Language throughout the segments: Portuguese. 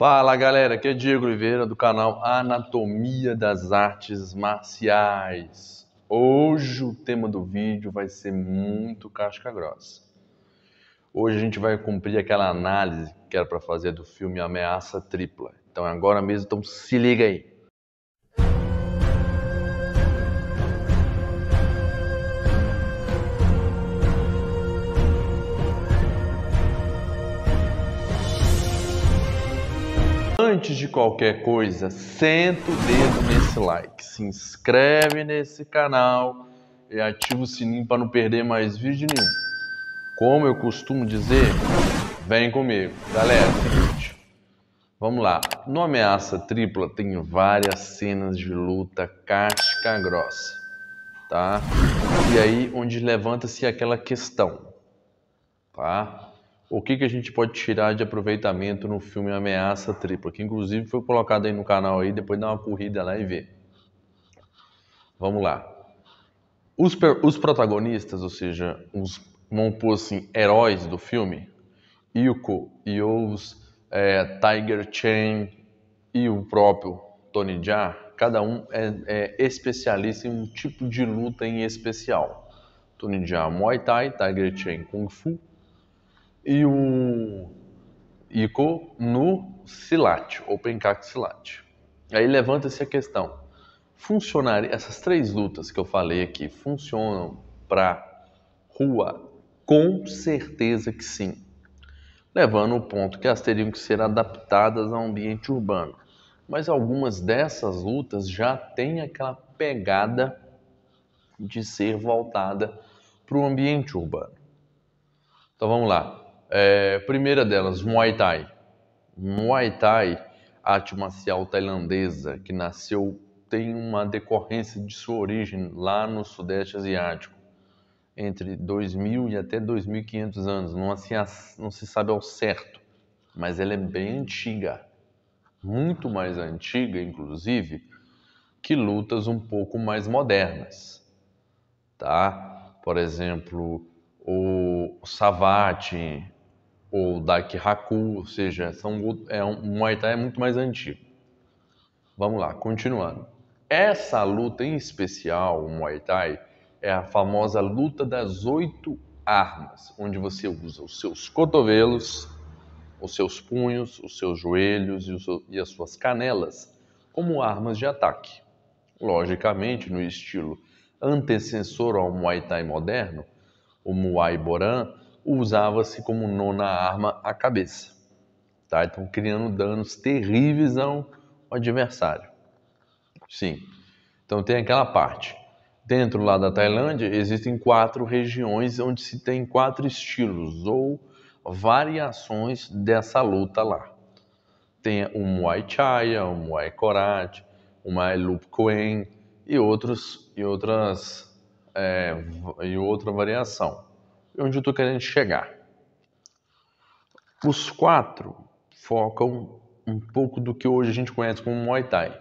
Fala galera, aqui é Diego Oliveira do canal Anatomia das Artes Marciais. Hoje o tema do vídeo vai ser muito casca grossa. Hoje a gente vai cumprir aquela análise que era para fazer do filme Ameaça Tripla. Então agora mesmo, então se liga aí. Antes de qualquer coisa, senta o dedo nesse like, se inscreve nesse canal e ativa o sininho para não perder mais vídeo nenhum. Como eu costumo dizer, vem comigo. Galera, é seguinte, vamos lá. No Ameaça Tripla tem várias cenas de luta casca grossa, tá? E aí onde levanta-se aquela questão, tá? o que, que a gente pode tirar de aproveitamento no filme Ameaça Tripla, que inclusive foi colocado aí no canal aí, depois dá uma corrida lá e vê. Vamos lá. Os, os protagonistas, ou seja, os, vamos pôr assim, heróis do filme, Yuko e os é, Tiger Chain e o próprio Tony Jaa, cada um é, é especialista em um tipo de luta em especial. Tony Jaa, Muay Thai, Tiger Chain, Kung Fu, e um ICO no SILAT, OpenCAC SILAT. Aí levanta-se a questão, funcionar essas três lutas que eu falei aqui, funcionam para rua? Com certeza que sim. Levando o ponto que elas teriam que ser adaptadas ao ambiente urbano. Mas algumas dessas lutas já têm aquela pegada de ser voltada para o ambiente urbano. Então vamos lá. É, primeira delas, Muay Thai. Muay Thai, arte marcial tailandesa, que nasceu, tem uma decorrência de sua origem lá no Sudeste Asiático, entre 2.000 e até 2.500 anos. Não, assim, não se sabe ao certo, mas ela é bem antiga, muito mais antiga, inclusive, que lutas um pouco mais modernas, tá? Por exemplo, o Savate, o Daiki Haku, ou seja, são, é um, Muay Thai é muito mais antigo. Vamos lá, continuando. Essa luta em especial, o Muay Thai, é a famosa luta das oito armas, onde você usa os seus cotovelos, os seus punhos, os seus joelhos e, e as suas canelas como armas de ataque. Logicamente, no estilo antecessor ao Muay Thai moderno, o Muay Boran usava-se como nona arma a cabeça. Tá? Então, criando danos terríveis ao adversário. Sim. Então, tem aquela parte. Dentro lá da Tailândia, existem quatro regiões onde se tem quatro estilos ou variações dessa luta lá. Tem o Muay Thai, o Muay Korat, o Muay Lup Kuen e, outros, e, outras, é, e outra variação onde eu estou querendo chegar. Os quatro focam um pouco do que hoje a gente conhece como Muay Thai,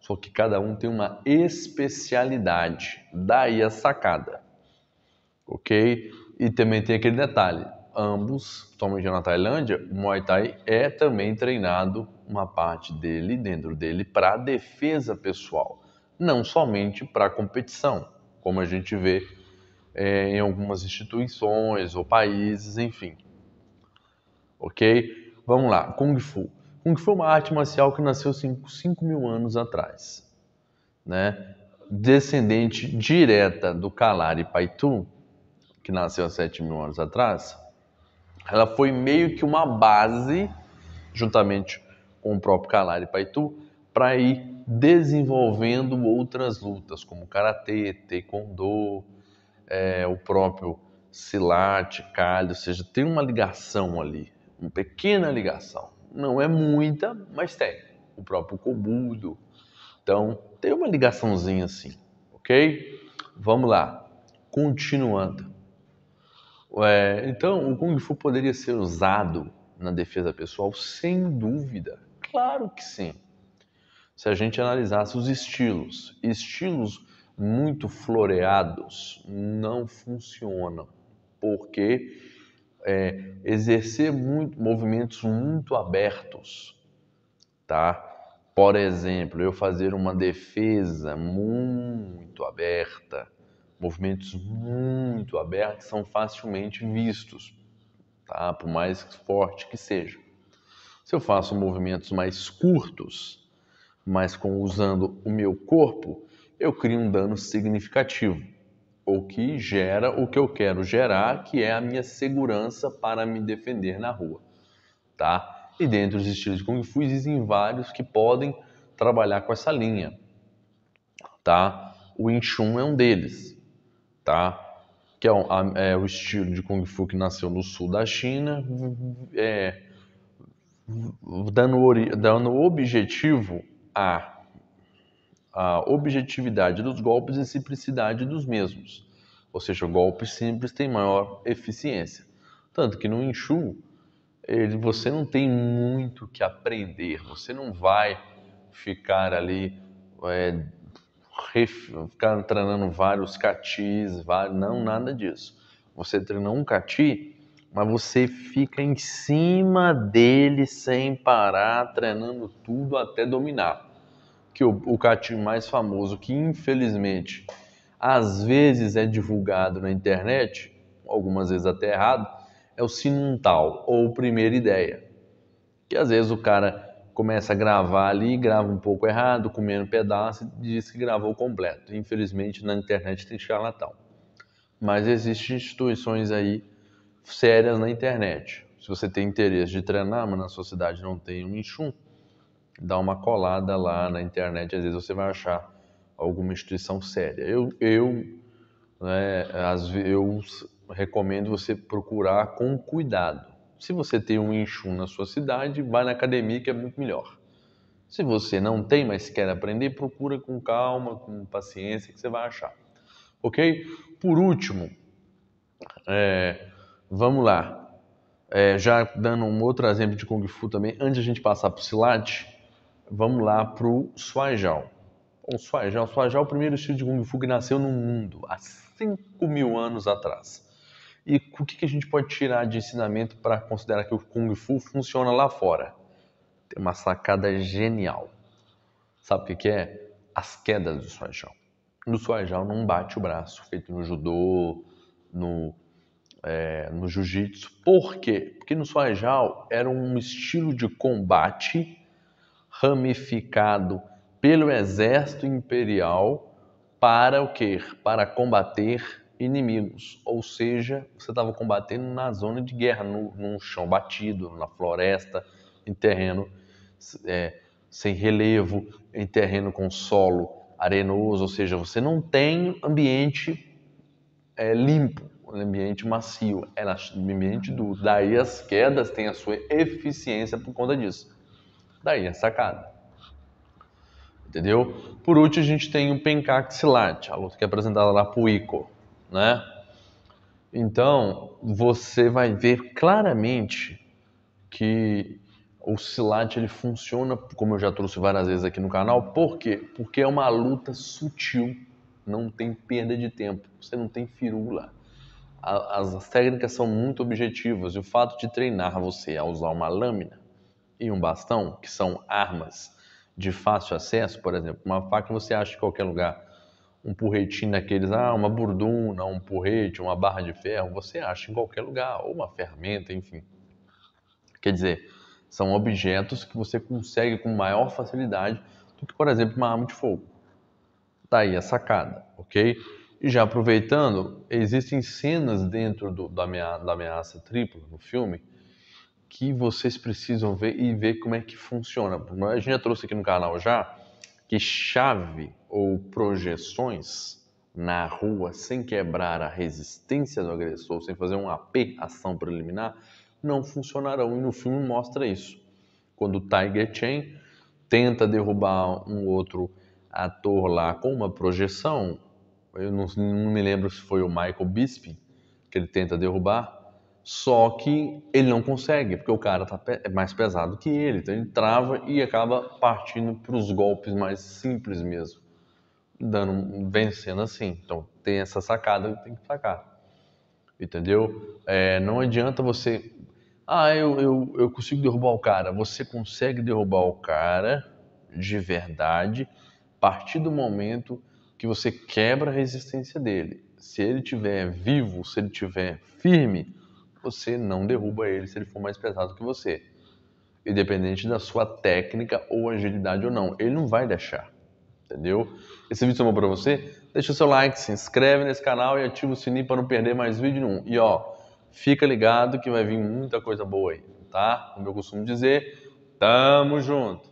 só que cada um tem uma especialidade, daí a sacada, ok? E também tem aquele detalhe, ambos, principalmente na Tailândia, o Muay Thai é também treinado uma parte dele, dentro dele, para defesa pessoal, não somente para competição, como a gente vê é, em algumas instituições ou países, enfim. Ok? Vamos lá, Kung Fu. Kung Fu é uma arte marcial que nasceu 5 mil anos atrás, né? descendente direta do Kalari Paitu, que nasceu há 7 mil anos atrás, ela foi meio que uma base, juntamente com o próprio Kalari Paitu, para ir desenvolvendo outras lutas, como Karatê, Taekwondo, é, o próprio silate, calho, ou seja, tem uma ligação ali, uma pequena ligação. Não é muita, mas tem. O próprio cobudo. Então, tem uma ligaçãozinha assim, ok? Vamos lá, continuando. É, então, o Kung Fu poderia ser usado na defesa pessoal? Sem dúvida, claro que sim. Se a gente analisasse os estilos, estilos muito floreados não funcionam, porque é, exercer muito, movimentos muito abertos, tá? Por exemplo, eu fazer uma defesa muito aberta, movimentos muito abertos são facilmente vistos, tá? Por mais forte que seja. Se eu faço movimentos mais curtos, mas com usando o meu corpo, eu crio um dano significativo, ou que gera o que eu quero gerar, que é a minha segurança para me defender na rua, tá? E dentro dos estilos de Kung Fu existem vários que podem trabalhar com essa linha, tá? O Wing Chun é um deles, tá? Que é, um, é, o estilo de Kung Fu que nasceu no sul da China, é, dando, dando objetivo a a objetividade dos golpes e simplicidade dos mesmos. Ou seja, golpes simples têm maior eficiência. Tanto que no Inshu, ele, você não tem muito que aprender, você não vai ficar ali é, ref, ficar treinando vários catis, vários, não, nada disso. Você treina um cati, mas você fica em cima dele sem parar, treinando tudo até dominar que o, o catinho mais famoso, que infelizmente às vezes é divulgado na internet, algumas vezes até errado, é o sinuntal ou primeira ideia. Que às vezes o cara começa a gravar ali, grava um pouco errado, comendo um pedaço e diz que gravou completo. Infelizmente na internet tem charlatão. Mas existem instituições aí sérias na internet. Se você tem interesse de treinar, mas na sua cidade não tem um enxunto, dá uma colada lá na internet, às vezes você vai achar alguma instituição séria. Eu, eu, né, as, eu recomendo você procurar com cuidado. Se você tem um inchum na sua cidade, vai na academia que é muito melhor. Se você não tem, mas quer aprender, procura com calma, com paciência, que você vai achar. Ok? Por último, é, vamos lá. É, já dando um outro exemplo de Kung Fu também, antes a gente passar para o Silat, vamos lá para o Suajal. O Suajal, Swajal é o primeiro estilo de Kung Fu que nasceu no mundo há 5 mil anos atrás. E o que, que a gente pode tirar de ensinamento para considerar que o Kung Fu funciona lá fora? Tem uma sacada genial. Sabe o que, que é? As quedas do Suajal. No Suajal não bate o braço, feito no judô, no é, no jiu-jitsu. Por quê? Porque no Suajal era um estilo de combate ramificado pelo exército imperial para o quê? Para combater inimigos. Ou seja, você estava combatendo na zona de guerra, no, num chão batido, na floresta, em terreno é, sem relevo, em terreno com solo arenoso, ou seja, você não tem ambiente é, limpo, ambiente macio, é ambiente duro. Daí as quedas têm a sua eficiência por conta disso. Daí a sacada. Entendeu? Por último, a gente tem o pencaxilate, a luta que é apresentada lá para o ICO, né? Então, você vai ver claramente que o silate ele funciona, como eu já trouxe várias vezes aqui no canal, por quê? Porque é uma luta sutil, não tem perda de tempo, você não tem firula. as técnicas são muito objetivas e o fato de treinar você a usar uma lâmina e um bastão, que são armas de fácil acesso, por exemplo, uma faca você acha em qualquer lugar, um porretinho daqueles, ah, uma burduna, um porrete, uma barra de ferro, você acha em qualquer lugar, ou uma ferramenta, enfim. Quer dizer, são objetos que você consegue com maior facilidade do que, por exemplo, uma arma de fogo. Tá aí a sacada, ok? E já aproveitando, existem cenas dentro do, da, ameaça, da ameaça tripla no filme que vocês precisam ver e ver como é que funciona. A gente já trouxe aqui no canal já que chave ou projeções na rua sem quebrar a resistência do agressor, sem fazer um AP, ação preliminar, não funcionarão. E no filme mostra isso. Quando o Tiger Chain tenta derrubar um outro ator lá com uma projeção, eu não, não me lembro se foi o Michael Bisping que ele tenta derrubar, só que ele não consegue, porque o cara tá é mais pesado que ele, então ele trava e acaba partindo para os golpes mais simples mesmo, dando, vencendo assim. Então tem essa sacada que tem que sacar, entendeu? É, não adianta você, ah, eu, eu, eu consigo derrubar o cara. Você consegue derrubar o cara de verdade a partir do momento que você quebra a resistência dele. Se ele tiver vivo, se ele tiver firme você não derruba ele se ele for mais pesado que você. Independente da sua técnica ou agilidade ou não, ele não vai deixar. Entendeu? Esse vídeo somou para você? Deixa o seu like, se inscreve nesse canal e ativa o sininho para não perder mais vídeo nenhum. E ó, fica ligado que vai vir muita coisa boa aí, tá? Como eu costumo dizer, tamo junto.